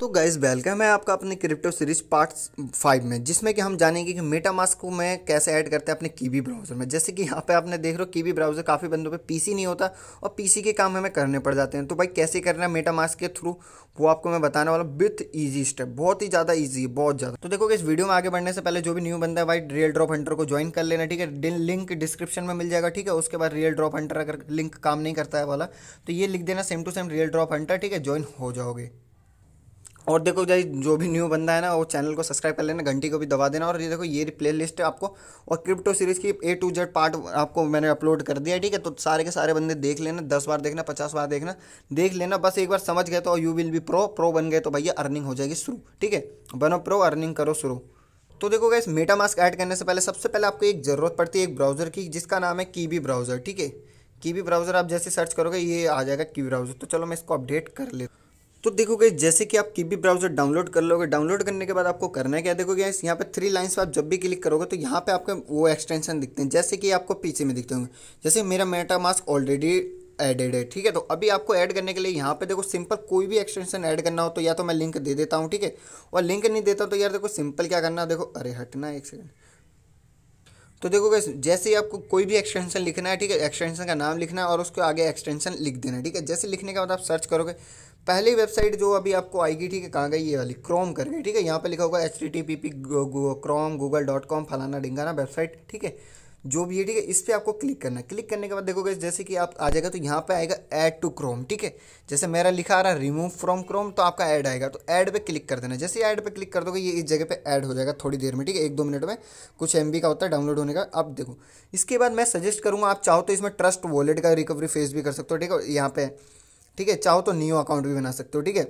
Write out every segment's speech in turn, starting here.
तो guys welcome है आपका अपने क्रिप्टो सीरीज पार्ट फाइव में जिसमें कि हम जानेंगे कि मेटा मास्क को मैं कैसे ऐड करते हैं अपने कीवी ब्राउज़र में जैसे कि यहाँ पे आपने देख रहे हो कीवी ब्राउज़र काफ़ी बंदों पे पीसी नहीं होता और पीसी के काम हमें करने पड़ जाते हैं तो भाई कैसे करना है मेटा मास्क के थ्रू वो आपको मैं बताने वाला विथ ईजी स्टेप बहुत ही ज़्यादा ईजी है बहुत ज़्यादा तो देखो इस वीडियो में आगे बढ़ने से पहले जो भी न्यू बंदा है भाई रियल ड्रॉप हंटर को ज्वाइन कर लेना ठीक है लिंक डिस्क्रिप्शन में मिल जाएगा ठीक है उसके बाद रियल ड्रॉप हंटर अगर लिंक काम नहीं करता है वाला तो ये लिख देना same to same real drop hunter ठीक है ज्वाइन हो जाओगे और देखो जाइए जो भी न्यू बंदा है ना वो चैनल को सब्सक्राइब कर लेना घंटी को भी दबा देना और ये देखो ये प्ले लिस्ट है आपको और क्रिप्टो सीरीज़ की ए टू जेड पार्ट आपको मैंने अपलोड कर दिया है ठीक है तो सारे के सारे बंदे देख लेना दस बार देखना पचास बार देखना देख लेना बस एक बार समझ गए तो you will be pro pro बन गए तो भैया अर्निंग हो जाएगी शुरू ठीक है बनो प्रो अर्निंग करो शुरू तो देखो गए मेटा मास्क ऐड करने से पहले सबसे पहले आपको एक ज़रूरत पड़ती है एक ब्राउज़र की जिसका नाम है कीबी ब्राउज़र ठीक है कीबी ब्राउज़र आप जैसे सर्च करोगे ये आ जाएगा की ब्राउज़र तो चलो मैं इसको अपडेट कर लेता तो देखो गई जैसे कि आप की भी ब्राउजर डाउनलोड कर लोगे डाउनलोड करने के बाद आपको करना है क्या देखो गैस यहाँ पे थ्री लाइंस पर आप जब भी क्लिक करोगे तो यहाँ पे आपके वो एक्सटेंशन दिखते हैं जैसे कि आपको पीछे में दिखते होंगे जैसे मेरा मेटा मास्क ऑलरेडी एडेड है ठीक है तो अभी आपको ऐड करने के लिए यहाँ पे देखो सिंपल कोई भी एक्सटेंशन ऐड करना हो तो या तो मैं लिंक दे देता हूँ ठीक है और लिंक नहीं देता तो यार देखो सिंपल क्या करना देखो अरे हटना एक सेकंड तो देखो गैस जैसे ही आपको कोई भी एक्सटेंशन लिखना है ठीक है एक्सटेंशन का नाम लिखना है और उसके आगे एक्सटेंशन लिख देना है ठीक है जैसे लिखने के बाद मतलब आप सर्च करोगे पहली वेबसाइट जो अभी आपको आएगी ठीक है कहाँ गई ये वाली क्रोम करके ठीक है यहाँ पे लिखा होगा H T T P P Chrome Google dot com फलाना डिंगाना वेबसाइट ठीक है जो भी है ठीक है इस पर आपको क्लिक करना क्लिक करने के बाद देखोगे जैसे कि आप आ जाएगा तो यहाँ पे आएगा ऐड टू क्रोम ठीक है जैसे मेरा लिखा आ रहा है रिमूव फ्रॉम क्रोम तो आपका ऐड आएगा तो ऐड पे क्लिक कर देना जैसे ऐड पे क्लिक कर दोगे ये इस जगह पे ऐड हो जाएगा थोड़ी देर में ठीक है एक दो मिनट में कुछ एम का होता है डाउनलोड होने का आप देखो इसके बाद मैं सजेस्ट करूँगा आप चाहो तो इसमें ट्रस्ट वॉलेट का रिकवरी फेस भी कर सकते हो ठीक है यहाँ पे ठीक है चाहो तो न्यू अकाउंट भी बना सकते हो ठीक है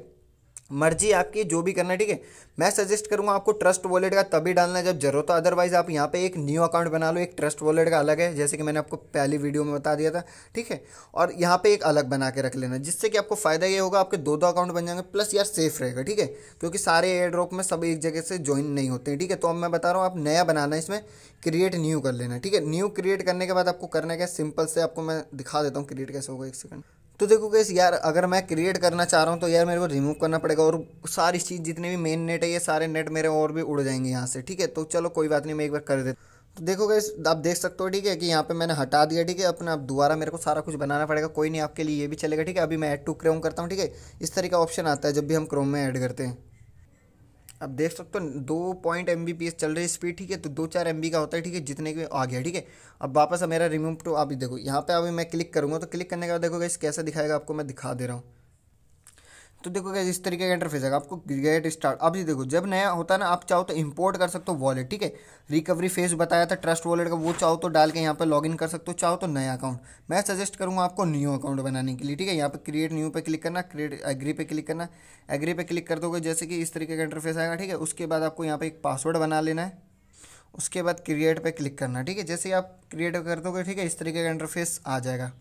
मर्जी आपकी जो भी करना है ठीक है मैं सजेस्ट करूंगा आपको ट्रस्ट वॉलेट का तभी डालना है जब जरूरत हो अदरवाइज आप यहाँ पे एक न्यू अकाउंट बना लो एक ट्रस्ट वॉलेट का अलग है जैसे कि मैंने आपको पहली वीडियो में बता दिया था ठीक है और यहाँ पे एक अलग बना के रख लेना जिससे कि आपको फायदा ये होगा आपके दो दो अकाउंट बन जाएंगे प्लस यार सेफ रहेगा ठीक है क्योंकि सारे एयर ड्रॉप में सब एक जगह से ज्वाइन नहीं होते हैं ठीक है तो अब मैं बता रहा हूँ आप नया बनाना इसमें क्रिएट न्यू कर लेना ठीक है न्यू क्रिएट करने के बाद आपको करना क्या सिंपल से आपको मैं दिखा देता हूँ क्रिएट कैसे होगा एक सेकंड तो देखो गैस यार अगर मैं क्रिएट करना चाह रहा हूँ तो यार मेरे को रिमूव करना पड़ेगा और सारी चीज़ जितने भी मेन नेट है ये सारे नेट मेरे और भी उड़ जाएंगे यहाँ से ठीक है तो चलो कोई बात नहीं मैं एक बार कर देता तो देखो गैस आप देख सकते हो ठीक है कि यहाँ पे मैंने हटा दिया ठीक है अपना अब दोबारा मेरे को सारा कुछ बनाना पड़ेगा कोई नहीं आपके लिए ये भी चलेगा ठीक है अभी मैं ऐड टू क्रोम करता हूँ ठीक है इस तरह का ऑप्शन आता है जब भी हम क्रोम में ऐड करते हैं अब देख सकते हो तो दो पॉइंट एम चल रही है स्पीड ठीक है तो दो चार एम का होता है ठीक है जितने के आ गया ठीक है अब वापस मेरा रिमूव टू आप देखो यहाँ पे अभी मैं क्लिक करूँगा तो क्लिक करने के बाद देखो इस कैसे दिखाएगा आपको मैं दिखा दे रहा हूँ तो देखो क्या इस तरीके का इंटरफेस है आपको गेट स्टार्ट अब ये देखो जब नया होता है ना आप चाहो तो इंपोर्ट कर सकते हो वॉलेट ठीक है रिकवरी फेस बताया था ट्रस्ट वॉलेट का वो चाहो तो डाल के यहाँ पर लॉगिन कर सकते हो चाहो तो नया अकाउंट मैं सजेस्ट करूँगा आपको न्यू अकाउंट बनाने के लिए ठीक है यहाँ पर क्रिएट न्यू पे क्लिक करना क्रिएट एग्री पे क्लिक करना एग्री पे क्लिक कर दोगे जैसे कि इस तरीके का इंटरफेस आएगा ठीक है उसके बाद आपको यहाँ पर एक पासवर्ड बना लेना है उसके बाद क्रिएट पे क्लिक करना ठीक है जैसे आप क्रिएट कर दोगे ठीक है इस तरीके का इंटरफेस आ जाएगा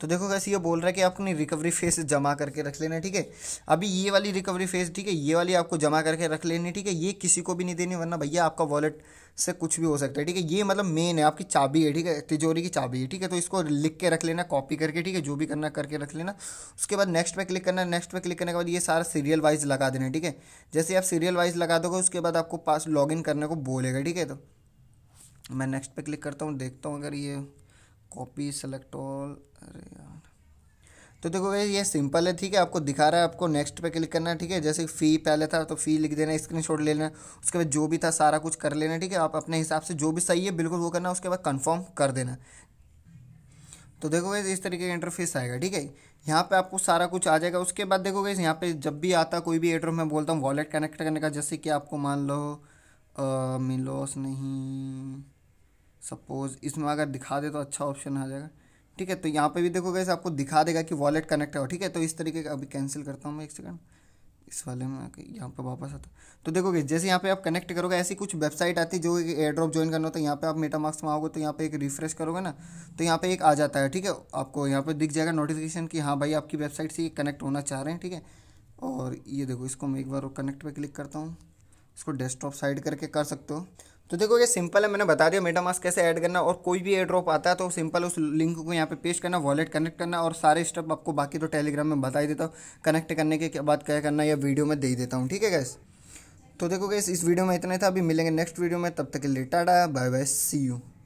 तो देखो कैसे ये बोल रहा है कि आप अपनी रिकवरी फेस जमा करके रख लेना ठीक है अभी ये वाली रिकवरी फेस ठीक है ये वाली आपको जमा करके रख लेनी ठीक है ये किसी को भी नहीं देनी वरना भैया आपका वॉलेट से कुछ भी हो सकता है ठीक है ये मतलब मेन है आपकी चाबी है ठीक है तिजोरी की चाबी है ठीक है तो इसको लिख के रख लेना कॉपी करके ठीक है जो भी करना करके रख लेना उसके बाद नेक्स्ट पे क्लिक करना नेक्स्ट पे क्लिक करने के बाद ये सारा सीरियल वाइज लगा देना ठीक है जैसे आप सीरियल वाइज लगा दोगे उसके बाद आपको पास लॉग करने को बोलेगा ठीक है तो मैं नेक्स्ट पर क्लिक करता हूँ देखता हूँ अगर ये कॉपी सेलेक्ट ऑल अरे यार तो देखो भाई ये सिंपल है ठीक है आपको दिखा रहा है आपको नेक्स्ट पे क्लिक करना है ठीक है जैसे फी पहले था तो फी लिख देना स्क्रीनशॉट ले लेना उसके बाद जो भी था सारा कुछ कर लेना ठीक है आप अपने हिसाब से जो भी सही है बिल्कुल वो करना उसके बाद कंफर्म कर देना तो देखो भाई इस तरीके का इंटरफेस आएगा ठीक है यहाँ पे आपको सारा कुछ आ जाएगा उसके बाद देखो भाई यहाँ पे जब भी आता कोई भी एड्रो मैं बोलता हूँ वॉलेट कनेक्ट करने का जैसे कि आपको मान लो मिलोस नहीं सपोज़ इसमें अगर दिखा दे तो अच्छा ऑप्शन आ जाएगा ठीक है तो यहाँ पे भी देखो कैसे आपको दिखा देगा कि वॉलेट कनेक्ट है ठीक है तो इस तरीके का अभी कैंसिल करता हूँ मैं एक सेकंड इस वाले में आके यहाँ पर वापस आता तो देखोगे जैसे यहाँ पे आप कनेक्ट करोगे ऐसी कुछ वेबसाइट आती है जो एयर ड्रॉप ज्वाइन करना होता तो है यहाँ पे आप मेटा मार्क्स में आओगे तो यहाँ पे एक रिफ्रेश करोगे ना तो यहाँ पे एक आ जाता है ठीक है आपको यहाँ पे दिख जाएगा नोटिफिकेशन कि हाँ भाई आपकी वेबसाइट से ये कनेक्ट होना चाह रहे हैं ठीक है और ये देखो इसको मैं एक बार कनेक्ट पर क्लिक करता हूँ इसको डेस्कटॉप साइड करके कर सकते हो तो देखो ये सिंपल है मैंने बता दिया मेटा मास्क कैसे ऐड करना और कोई भी एड्रॉप आता है तो सिंपल उस लिंक को यहाँ पे पेस्ट करना वॉलेट कनेक्ट करना और सारे स्टेप आपको बाकी तो टेलीग्राम में बता ही देता हूँ कनेक्ट करने के बाद क्या करना या वीडियो में दे देता हूँ ठीक है गैस तो देखो गैस इस वीडियो में इतना था अभी मिलेंगे नेक्स्ट वीडियो में तब तक के लिए tata bye bye see you